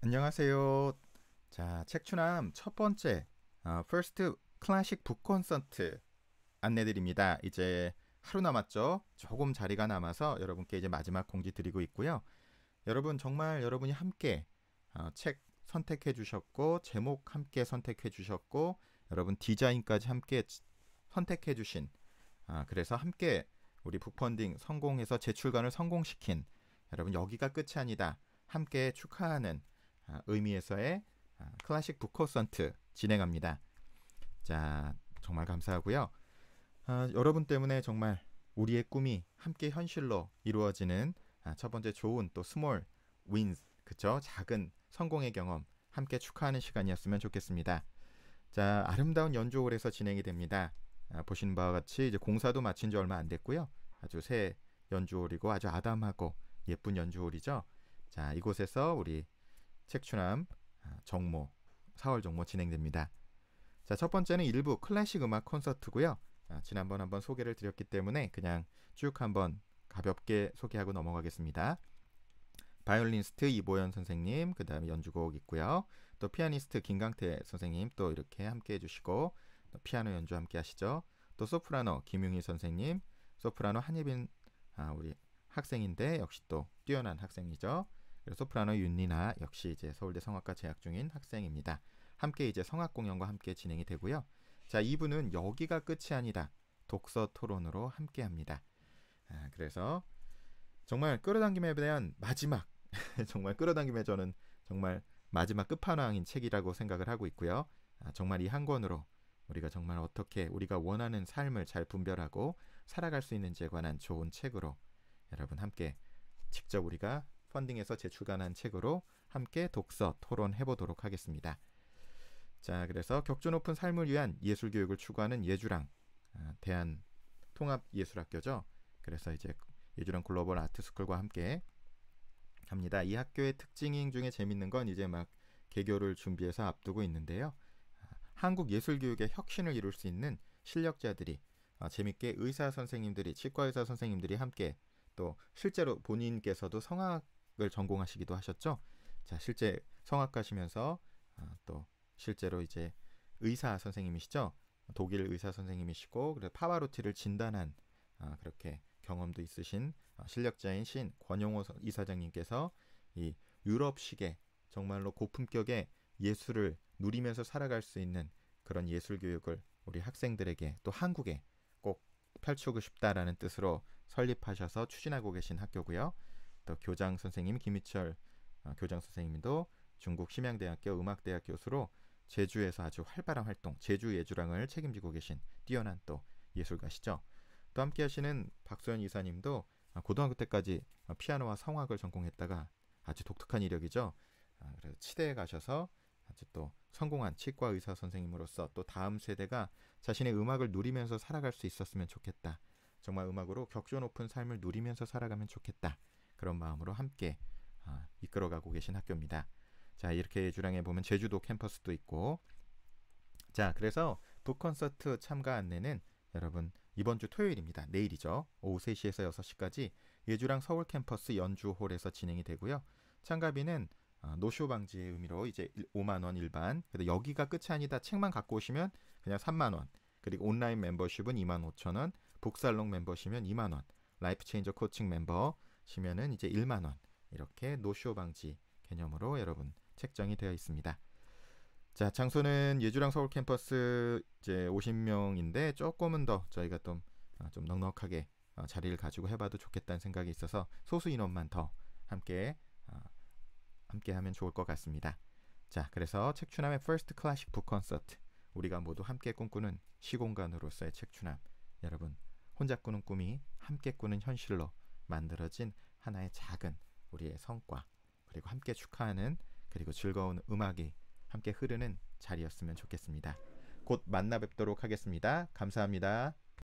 안녕하세요. 자, 책추남 첫 번째 어, 퍼스트 클래식 북 콘서트 안내드립니다. 이제 하루 남았죠? 조금 자리가 남아서 여러분께 이제 마지막 공지 드리고 있고요. 여러분 정말 여러분이 함께 어, 책 선택해 주셨고 제목 함께 선택해 주셨고 여러분 디자인까지 함께 선택해 주신 아, 그래서 함께 우리 북펀딩 성공해서 재출간을 성공시킨 여러분 여기가 끝이 아니다 함께 축하하는 아, 의미에서의 아, 클래식 북커선트 진행합니다. 자, 정말 감사하고요. 아, 여러분 때문에 정말 우리의 꿈이 함께 현실로 이루어지는 아, 첫 번째 좋은 또 스몰 윈스 그쵸? 작은 성공의 경험 함께 축하하는 시간이었으면 좋겠습니다. 자, 아름다운 연주홀에서 진행이 됩니다. 아, 보시는 바와 같이 이제 공사도 마친 지 얼마 안 됐고요. 아주 새 연주홀이고 아주 아담하고 예쁜 연주홀이죠. 자, 이곳에서 우리 책추남 아, 정모 4월 정모 진행됩니다. 자, 첫 번째는 일부 클래식 음악 콘서트고요. 아, 지난번 한번 소개를 드렸기 때문에 그냥 쭉 한번 가볍게 소개하고 넘어가겠습니다. 바이올린스트이보연 선생님, 그 다음에 연주곡 있고요. 또 피아니스트 김강태 선생님 또 이렇게 함께 해주시고 피아노 연주 함께 하시죠. 또 소프라노 김용희 선생님, 소프라노 한예빈 아, 우리 학생인데 역시 또 뛰어난 학생이죠. 소프라노 윤리나 역시 이제 서울대 성악과 재학 중인 학생입니다. 함께 이제 성악 공연과 함께 진행이 되고요. 자, 이분은 여기가 끝이 아니다. 독서 토론으로 함께 합니다. 아, 그래서 정말 끌어당김에 대한 마지막 정말 끌어당김에 저는 정말 마지막 끝판왕인 책이라고 생각을 하고 있고요. 아, 정말 이 한 권으로 우리가 정말 어떻게 우리가 원하는 삶을 잘 분별하고 살아갈 수 있는지에 관한 좋은 책으로 여러분 함께 직접 우리가 펀딩에서 재출간한 책으로 함께 독서 토론해 보도록 하겠습니다. 자, 그래서 격조 높은 삶을 위한 예술 교육을 추구하는 예주랑 아, 대한 통합 예술학교죠. 그래서 이제 예주랑 글로벌 아트 스쿨과 함께 합니다. 이 학교의 특징 인 중에 재밌는 건 이제 막 개교를 준비해서 앞두고 있는데요. 아, 한국 예술 교육의 혁신을 이룰 수 있는 실력자들이 아, 재밌게 의사 선생님들이 치과 의사 선생님들이 함께 또 실제로 본인께서도 성악 성악을 전공하시기도 하셨죠. 자, 실제 성악가시면서 아, 또 실제로 이제 의사 선생님이시죠. 독일 의사 선생님이시고 그래서 파바로티를 진단한 아, 그렇게 경험도 있으신 아, 실력자인 신 권용호 이사장님께서 이 유럽식의 정말로 고품격의 예술을 누리면서 살아갈 수 있는 그런 예술 교육을 우리 학생들에게 또 한국에 꼭 펼치고 싶다라는 뜻으로 설립하셔서 추진하고 계신 학교고요. 또 교장 선생님 김희철 어, 교장 선생님도 중국 심양대학교 음악대학 교수로 제주에서 아주 활발한 활동, 제주 예주랑을 책임지고 계신 뛰어난 또 예술가시죠. 또 함께 하시는 박소연 이사님도 고등학교 때까지 피아노와 성악을 전공했다가 아주 독특한 이력이죠. 아, 그래서 치대에 가셔서 아주 또 성공한 치과 의사 선생님으로서 또 다음 세대가 자신의 음악을 누리면서 살아갈 수 있었으면 좋겠다. 정말 음악으로 격조 높은 삶을 누리면서 살아가면 좋겠다. 그런 마음으로 함께 어, 이끌어가고 계신 학교입니다. 자 이렇게 주랑에 보면 제주도 캠퍼스도 있고 자 그래서 북콘서트 참가 안내는 여러분 이번 주 토요일입니다. 내일이죠. 오후 3시에서 6시까지 예주랑 서울 캠퍼스 연주홀에서 진행이 되고요. 참가비는 아, 노쇼 방지의 의미로 이제 5만 원 일반. 근데 여기가 끝이 아니다. 책만 갖고 오시면 그냥 3만 원. 그리고 온라인 멤버십은 2만 5천 원, 북살롱 멤버십은 2만 원, 라이프 체인저 코칭 멤버, 시면은 이제 1만 원 이렇게 노쇼 방지 개념으로 여러분 책정이 되어 있습니다. 자, 장소는 예주랑 서울 캠퍼스 이제 50명인데 조금은 더 저희가 좀, 어, 좀 넉넉하게 어, 자리를 가지고 해봐도 좋겠다는 생각이 있어서 소수 인원만 더 함께 어, 함께 하면 좋을 것 같습니다. 자, 그래서 책추남의 퍼스트 클래식 북 콘서트 우리가 모두 함께 꿈꾸는 시공간으로서의 책추남 여러분 혼자 꾸는 꿈이 함께 꾸는 현실로 만들어진 하나의 작은 우리의 성과 그리고 함께 축하하는 그리고 즐거운 음악이 함께 흐르는 자리였으면 좋겠습니다. 곧 만나 뵙도록 하겠습니다. 감사합니다.